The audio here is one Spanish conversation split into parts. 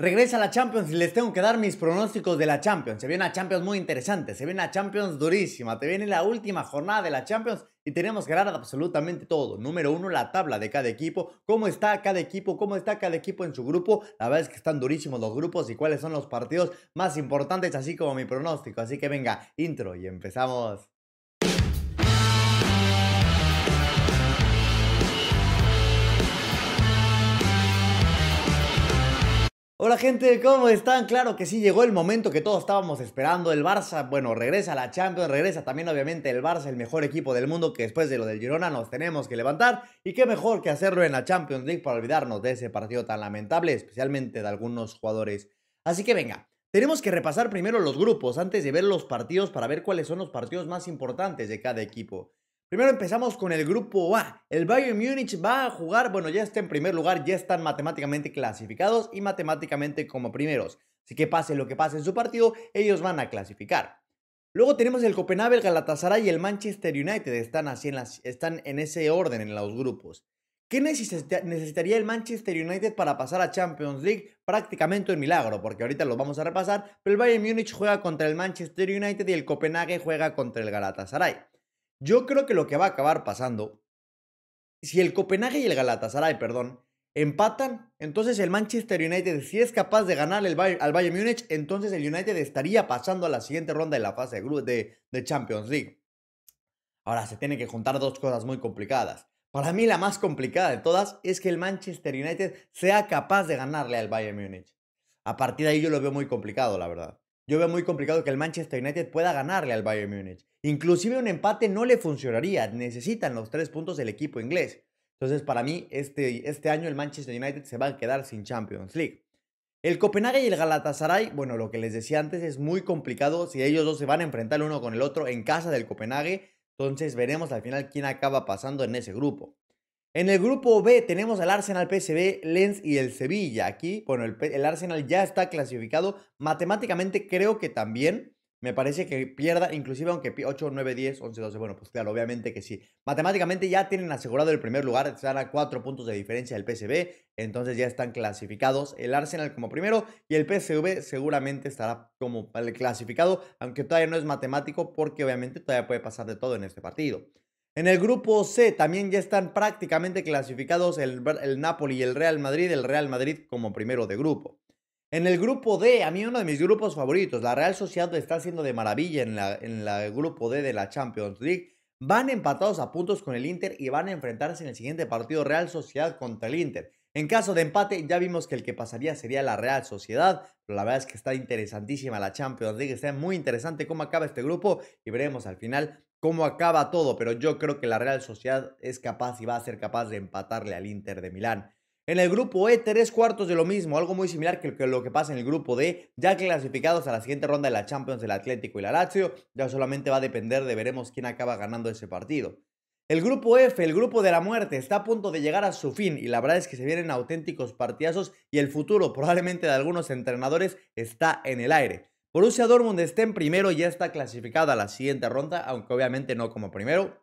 Regresa a la Champions y les tengo que dar mis pronósticos de la Champions. Se viene a Champions muy interesante, se viene a Champions durísima, te viene la última jornada de la Champions y tenemos que dar absolutamente todo. Número uno, la tabla de cada equipo, cómo está cada equipo, cómo está cada equipo en su grupo. La verdad es que están durísimos los grupos y cuáles son los partidos más importantes, así como mi pronóstico. Así que venga, intro y empezamos. Hola gente, ¿cómo están? Claro que sí, llegó el momento que todos estábamos esperando. El Barça, bueno, regresa a la Champions, regresa también obviamente el Barça, el mejor equipo del mundo que después de lo del Girona nos tenemos que levantar. Y qué mejor que hacerlo en la Champions League para olvidarnos de ese partido tan lamentable, especialmente de algunos jugadores. Así que venga, tenemos que repasar primero los grupos antes de ver los partidos para ver cuáles son los partidos más importantes de cada equipo. Primero empezamos con el grupo A. El Bayern Munich va a jugar, bueno, ya está en primer lugar, ya están matemáticamente clasificados y matemáticamente como primeros. Así que pase lo que pase en su partido, ellos van a clasificar. Luego tenemos el Copenhague, el Galatasaray y el Manchester United. Están, así en están en ese orden en los grupos. ¿Qué necesitaría el Manchester United para pasar a Champions League? Prácticamente un milagro, porque ahorita lo vamos a repasar. Pero el Bayern Munich juega contra el Manchester United y el Copenhague juega contra el Galatasaray. Yo creo que lo que va a acabar pasando, si el Copenhague y el Galatasaray, perdón, empatan, entonces el Manchester United, si es capaz de ganar al Bayern Múnich, entonces el United estaría pasando a la siguiente ronda de la fase de, de, de Champions League. Ahora, se tienen que juntar dos cosas muy complicadas. Para mí la más complicada de todas es que el Manchester United sea capaz de ganarle al Bayern Múnich. A partir de ahí yo lo veo muy complicado, la verdad. Yo veo muy complicado que el Manchester United pueda ganarle al Bayern Múnich. Inclusive un empate no le funcionaría. Necesitan los tres puntos del equipo inglés. Entonces, para mí, este, este año el Manchester United se va a quedar sin Champions League. El Copenhague y el Galatasaray, bueno, lo que les decía antes, es muy complicado si ellos dos se van a enfrentar uno con el otro en casa del Copenhague. Entonces veremos al final quién acaba pasando en ese grupo. En el grupo B tenemos al Arsenal, PSV, Lens y el Sevilla. Aquí, bueno, el, Arsenal ya está clasificado. Matemáticamente creo que también. Me parece que pierda, inclusive aunque 8, 9, 10, 11, 12. Bueno, pues claro, obviamente que sí. Matemáticamente ya tienen asegurado el primer lugar. Están a 4 puntos de diferencia del PSV. Entonces ya están clasificados el Arsenal como primero y el PSV seguramente estará como clasificado, aunque todavía no es matemático porque obviamente todavía puede pasar de todo en este partido. En el grupo C también ya están prácticamente clasificados el, Napoli y el Real Madrid, el Real Madrid como primero de grupo. En el grupo D, a mí uno de mis grupos favoritos, la Real Sociedad está haciendo de maravilla en, el grupo D de la Champions League. Van empatados a puntos con el Inter y van a enfrentarse en el siguiente partido Real Sociedad contra el Inter. En caso de empate, ya vimos que el que pasaría sería la Real Sociedad, pero la verdad es que está interesantísima la Champions League, está muy interesante cómo acaba este grupo y veremos al final cómo acaba todo, pero yo creo que la Real Sociedad es capaz y va a ser capaz de empatarle al Inter de Milán. En el grupo E, tres cuartos de lo mismo, algo muy similar que lo que pasa en el grupo D, ya clasificados a la siguiente ronda de la Champions del Atlético y la Lazio, ya solamente va a depender de veremos quién acaba ganando ese partido. El grupo F, el grupo de la muerte, está a punto de llegar a su fin y la verdad es que se vienen auténticos partidazos y el futuro probablemente de algunos entrenadores está en el aire. Borussia Dortmund está en primero, ya está clasificada a la siguiente ronda, aunque obviamente no como primero.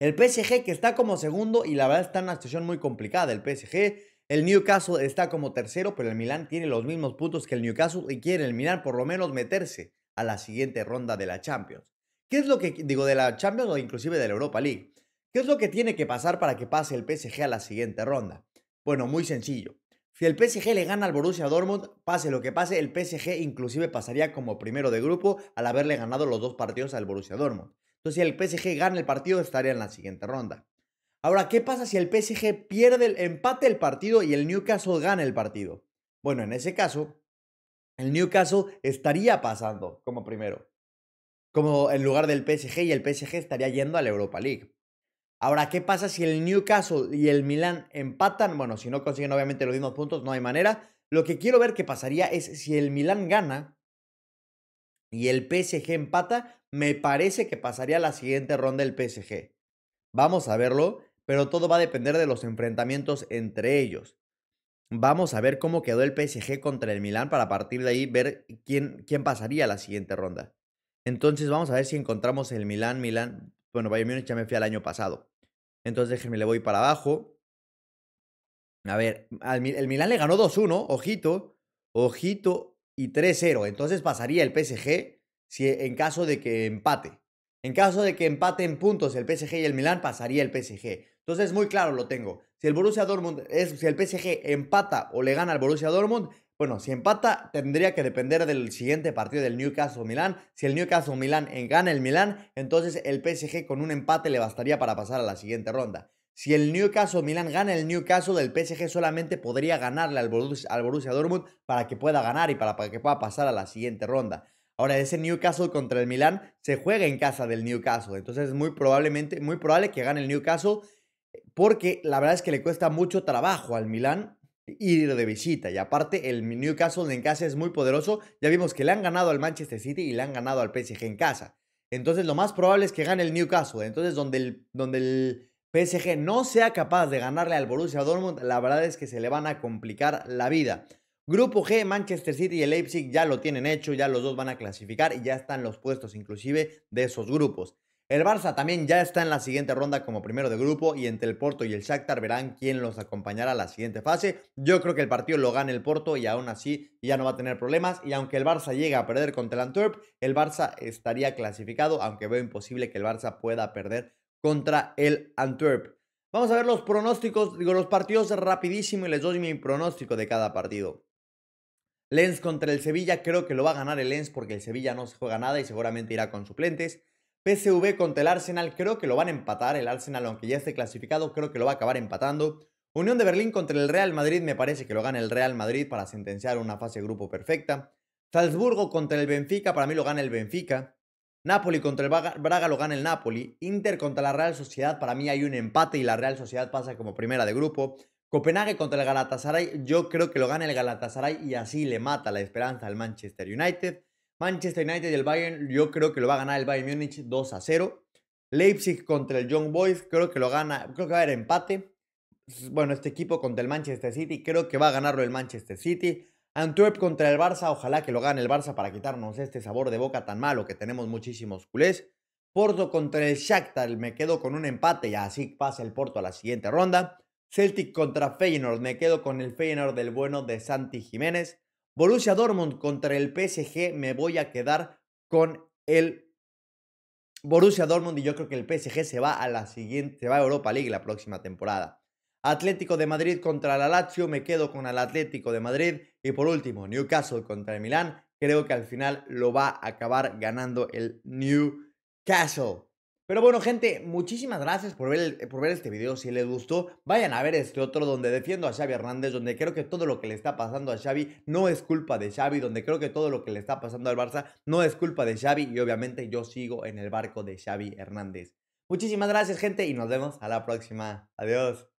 El PSG que está como segundo y la verdad está en una situación muy complicada el PSG. El Newcastle está como tercero, pero el Milan tiene los mismos puntos que el Newcastle y quiere el Milan por lo menos meterse a la siguiente ronda de la Champions. ¿Qué es lo que, digo, de la Champions o inclusive de la Europa League? ¿Qué es lo que tiene que pasar para que pase el PSG a la siguiente ronda? Bueno, muy sencillo. Si el PSG le gana al Borussia Dortmund, pase lo que pase, el PSG inclusive pasaría como primero de grupo al haberle ganado los dos partidos al Borussia Dortmund. Entonces, si el PSG gana el partido, estaría en la siguiente ronda. Ahora, ¿qué pasa si el PSG pierde el empate el partido y el Newcastle gana el partido? Bueno, en ese caso, el Newcastle estaría pasando como primero como en lugar del PSG y el PSG estaría yendo a la Europa League. Ahora, ¿qué pasa si el Newcastle y el Milan empatan? Bueno, si no consiguen obviamente los mismos puntos, no hay manera. Lo que quiero ver qué pasaría es si el Milan gana y el PSG empata, me parece que pasaría la siguiente ronda el PSG. Vamos a verlo, pero todo va a depender de los enfrentamientos entre ellos. Vamos a ver cómo quedó el PSG contra el Milan para partir de ahí ver quién, quién pasaría a la siguiente ronda. Entonces vamos a ver si encontramos el Milán, Milán. Bueno, Bayern Múnich ya me fui al año pasado. Entonces déjenme, le voy para abajo. A ver, el Milán le ganó 2-1, ojito, ojito, y 3-0. Entonces pasaría el PSG si, en caso de que empate. En caso de que empaten puntos el PSG y el Milán, pasaría el PSG. Entonces, muy claro lo tengo. Si el Borussia Dortmund es, si el PSG empata o le gana al Borussia Dortmund, bueno, si empata tendría que depender del siguiente partido del Newcastle Milán. Si el Newcastle Milán gana el Milán, entonces el PSG con un empate le bastaría para pasar a la siguiente ronda. Si el Newcastle Milán gana el Newcastle, el PSG solamente podría ganarle al Borussia, Dortmund para que pueda ganar y para, que pueda pasar a la siguiente ronda. Ahora, ese Newcastle contra el Milán se juega en casa del Newcastle. Entonces es muy probablemente, muy probable que gane el Newcastle. Porque la verdad es que le cuesta mucho trabajo al Milán ir de visita. Y aparte, el Newcastle en casa es muy poderoso. Ya vimos que le han ganado al Manchester City y le han ganado al PSG en casa. Entonces, lo más probable es que gane el Newcastle. Entonces, donde el, donde el PSG no sea capaz de ganarle al Borussia Dortmund, la verdad es que se le van a complicar la vida. Grupo G, Manchester City y el Leipzig ya lo tienen hecho, ya los dos van a clasificar y ya están los puestos inclusive de esos grupos. El Barça también ya está en la siguiente ronda como primero de grupo y entre el Porto y el Shakhtar verán quién los acompañará a la siguiente fase. Yo creo que el partido lo gana el Porto y aún así ya no va a tener problemas y aunque el Barça llegue a perder contra el Antwerp, el Barça estaría clasificado, aunque veo imposible que el Barça pueda perder contra el Antwerp. Vamos a ver los pronósticos, digo los partidos rapidísimo y les doy mi pronóstico de cada partido. Lens contra el Sevilla, creo que lo va a ganar el Lens porque el Sevilla no se juega nada y seguramente irá con suplentes. PSV contra el Arsenal, creo que lo van a empatar. El Arsenal, aunque ya esté clasificado, creo que lo va a acabar empatando. Unión de Berlín contra el Real Madrid, me parece que lo gana el Real Madrid para sentenciar una fase de grupo perfecta. Salzburgo contra el Benfica, para mí lo gana el Benfica. Napoli contra el Braga, lo gana el Napoli. Inter contra la Real Sociedad, para mí hay un empate y la Real Sociedad pasa como primera de grupo. Copenhague contra el Galatasaray, yo creo que lo gana el Galatasaray y así le mata la esperanza al Manchester United. Manchester United y el Bayern, yo creo que lo va a ganar el Bayern Múnich 2 a 0. Leipzig contra el Young Boys, creo que lo gana, creo que va a haber empate. Bueno, este equipo contra el Manchester City, creo que va a ganarlo el Manchester City. Antwerp contra el Barça, ojalá que lo gane el Barça para quitarnos este sabor de boca tan malo que tenemos muchísimos culés. Porto contra el Shakhtar, me quedo con un empate y así pasa el Porto a la siguiente ronda. Celtic contra Feyenoord, me quedo con el Feyenoord del bueno de Santi Jiménez. Borussia Dortmund contra el PSG, me voy a quedar con el Borussia Dortmund y yo creo que el PSG se va a la siguiente, se va a Europa League la próxima temporada. Atlético de Madrid contra la Lazio, me quedo con el Atlético de Madrid y por último Newcastle contra el Milán, creo que al final lo va a acabar ganando el Newcastle. Pero bueno, gente, muchísimas gracias por ver, por ver este video. Si les gustó, vayan a ver este otro donde defiendo a Xavi Hernández, donde creo que todo lo que le está pasando a Xavi no es culpa de Xavi, donde creo que todo lo que le está pasando al Barça no es culpa de Xavi y obviamente yo sigo en el barco de Xavi Hernández. Muchísimas gracias, gente, y nos vemos a la próxima. Adiós.